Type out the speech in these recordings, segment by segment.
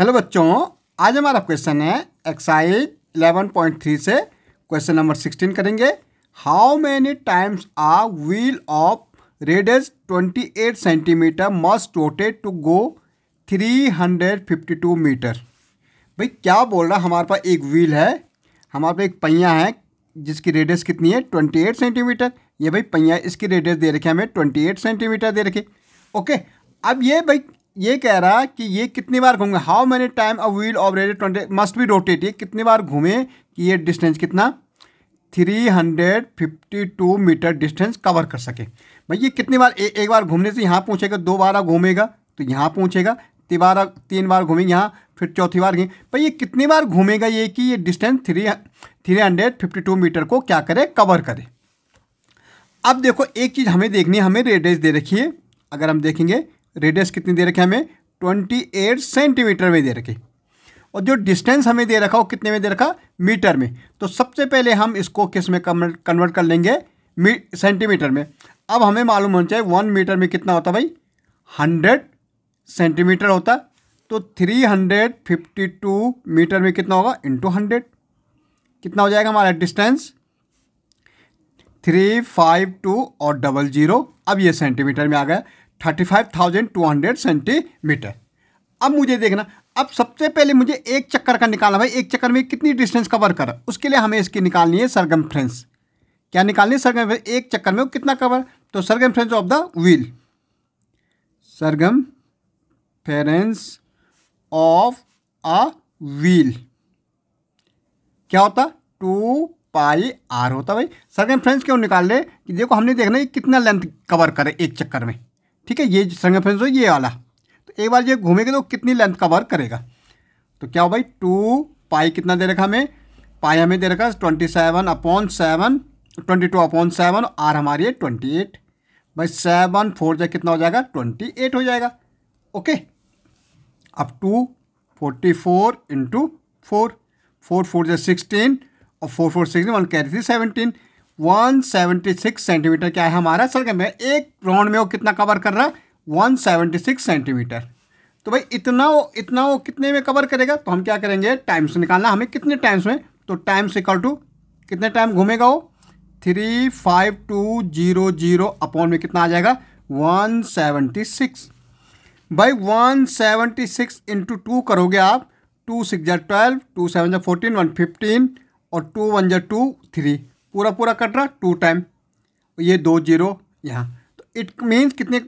hello बच्चों आज हमारा क्वेश्चन है एक्साइज 11.3 से क्वेश्चन नंबर 16 करेंगे how many times a wheel of radius 28 centimetre must rotate to go 352 metre भाई क्या बोल रहा हमारे पास एक व्हील है हमारे पास एक पहिया है जिसकी रेडियस कितनी है 28 सेंटीमीटर ये भाई पहिया इसकी रेडियस दे रखे हमें 28 सेंटीमीटर दे रखे ओके अब ये भाई ये कह रहा है कि ये कितनी बार घूमेंगे how many time a wheel of rad twenty must be rotate ये कितनी बार घूमे कि ये डिस्टेंस कितना 352 मीटर डिस्टेंस कवर कर सके भाई ये कितनी बार ए, एक बार घूमने से यहाँ पहुँचेगा दो बार घूमेगा तो यहाँ पहुँचेगा तिबारा तीन बार घूमेंगे यहाँ फिर चौथी बार घूमेंगे भाई ये कितनी बार घूमेगा ये कि ये distance three three hundred fifty two metre को क्या करे कवर करे अब देखो एक चीज़ हमें देखनी है हमें रेडियस दे रखी है अगर हम देखेंगे रेडियस कितनी दे रखी है हमें ट्वेंटी एट सेंटीमीटर में दे रखी और जो डिस्टेंस हमें दे रखा हो कितने में दे रखा मीटर में तो सबसे पहले हम इसको किस में कन्वर्ट कर लेंगे सेंटीमीटर में अब हमें मालूम होना चाहिए वन मीटर में कितना होता भाई हंड्रेड सेंटीमीटर होता तो three hundred fifty two metre में कितना होगा इंटू हंड्रेड कितना हो जाएगा हमारा डिस्टेंस थ्री फाइव टू और डबल जीरो अब ये सेंटीमीटर में आ गया thirty five thousand two hundred centimetre अब मुझे देखना अब सबसे पहले मुझे एक चक्कर का निकालना भाई एक चक्कर में कितनी डिस्टेंस कवर कर उसके लिए हमें इसकी निकालनी है सरगम फ्रेंस क्या निकालनी है सरगम फ्रेंस एक चक्कर में कितना कवर तो circumference of the wheel circumference of a wheel क्या होता टू पाई आर होता भाई सरगम फ्रेंस क्यों निकाल ले कि देखो हमने देखना है कितना लेंथ कवर करे एक चक्कर में ठीक है ये संगफेंस हो ये वाला तो एक बार ये घूमेंगे तो कितनी लेंथ कवर करेगा तो क्या हो भाई टू पाई कितना दे रखा हमें पाई हमें दे रखा twenty seven upon seven twenty two upon seven r हमारी है ट्वेंटी एट भाई सेवन फोर जै कितना हो जाएगा ट्वेंटी एट हो जाएगा ओके अब two forty four into four four four जै सिक्सटीन और four four sixteen one carry थी सेवनटीन 176 सेंटीमीटर क्या है हमारा सर्कल में एक राउंड में वो कितना कवर कर रहा है 176 सेंटीमीटर तो भाई इतना वो इतना वो कितने में कवर करेगा तो हम क्या करेंगे टाइम से निकालना हमें कितने टाइम्स में तो टाइम्स इक्वल टू कितने टाइम घूमेगा वो three five two zero zero upon में कितना आ जाएगा वन सेवेंटी सिक्स भाई one seventy six into two करोगे आप टू सिक्स जै ट्वेल्व टू सेवन जै फोर्टीन वन फिफ्टीन और टू वन जै टू थ्री पूरा पूरा कट रहा टू टाइम ये दो जीरो यहाँ तो इट मीन्स कितने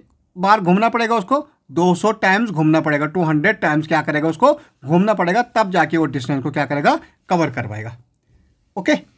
बार घूमना पड़ेगा उसको 200 टाइम्स घूमना पड़ेगा 200 टाइम्स क्या करेगा उसको घूमना पड़ेगा तब जाके वो डिस्टेंस को क्या करेगा कवर करवाएगा ओके ओके